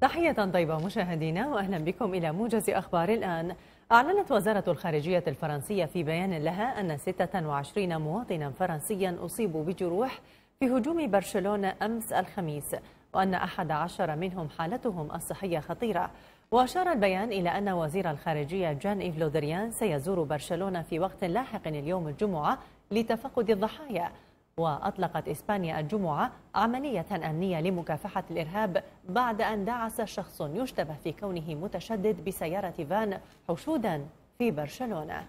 تحية طيبة مشاهدينا وأهلا بكم إلى موجز أخبار الآن أعلنت وزارة الخارجية الفرنسية في بيان لها أن 26 مواطنا فرنسيا أصيبوا بجروح في هجوم برشلونة أمس الخميس وأن 11 منهم حالتهم الصحية خطيرة وأشار البيان إلى أن وزير الخارجية جان إيف لودريان سيزور برشلونة في وقت لاحق اليوم الجمعة لتفقد الضحايا وأطلقت إسبانيا الجمعة عملية أمنية لمكافحة الإرهاب بعد أن دعس شخص يشتبه في كونه متشدد بسيارة فان حشودا في برشلونة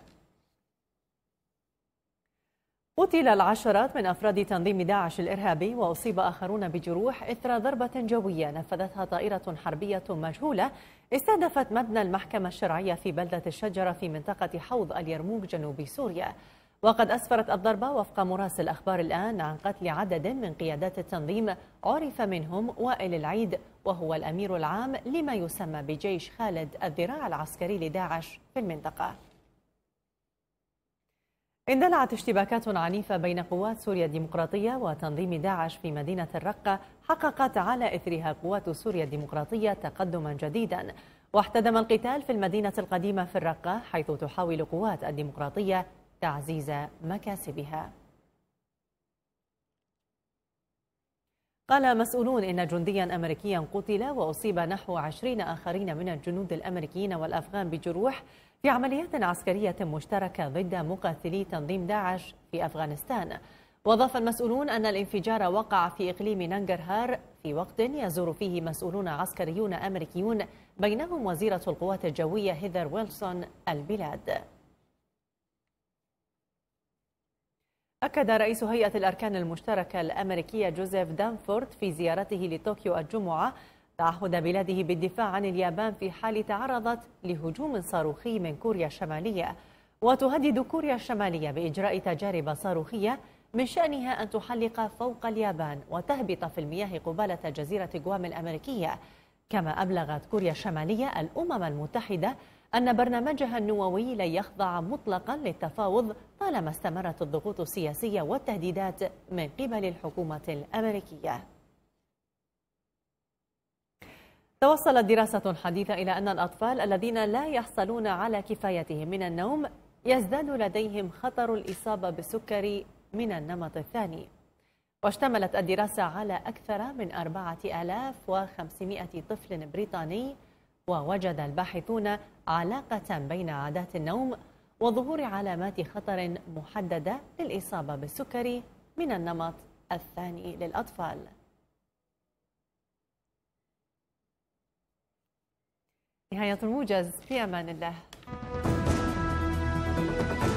قتل العشرات من أفراد تنظيم داعش الإرهابي وأصيب آخرون بجروح إثر ضربة جوية نفذتها طائرة حربية مجهولة استهدفت مبنى المحكمة الشرعية في بلدة الشجرة في منطقة حوض اليرموك جنوب سوريا وقد أسفرت الضربة وفق مراسل أخبار الآن عن قتل عدد من قيادات التنظيم عرف منهم وائل العيد وهو الأمير العام لما يسمى بجيش خالد الذراع العسكري لداعش في المنطقة اندلعت اشتباكات عنيفة بين قوات سوريا الديمقراطية وتنظيم داعش في مدينة الرقة حققت على إثرها قوات سوريا الديمقراطية تقدما جديدا واحتدم القتال في المدينة القديمة في الرقة حيث تحاول قوات الديمقراطية تعزيز مكاسبها قال مسؤولون إن جنديا أمريكيا قتل وأصيب نحو عشرين آخرين من الجنود الأمريكيين والأفغان بجروح في عمليات عسكرية مشتركة ضد مقاتلي تنظيم داعش في أفغانستان وأضاف المسؤولون أن الانفجار وقع في إقليم نانجرهار في وقت يزور فيه مسؤولون عسكريون أمريكيون بينهم وزيرة القوات الجوية هيذر ويلسون البلاد أكد رئيس هيئة الأركان المشتركة الأمريكية جوزيف دانفورد في زيارته لطوكيو الجمعة تعهد بلاده بالدفاع عن اليابان في حال تعرضت لهجوم صاروخي من كوريا الشمالية وتهدد كوريا الشمالية بإجراء تجارب صاروخية من شأنها أن تحلق فوق اليابان وتهبط في المياه قبالة جزيرة غوام الأمريكية كما أبلغت كوريا الشمالية الأمم المتحدة أن برنامجها النووي لن يخضع مطلقا للتفاوض طالما استمرت الضغوط السياسية والتهديدات من قبل الحكومة الأمريكية توصلت دراسة حديثة إلى أن الأطفال الذين لا يحصلون على كفايتهم من النوم يزداد لديهم خطر الإصابة بالسكري من النمط الثاني واشتملت الدراسة على أكثر من 4500 طفل بريطاني ووجد الباحثون علاقة بين عادات النوم وظهور علامات خطر محددة للإصابة بالسكري من النمط الثاني للأطفال نهاية الموجز في أمان الله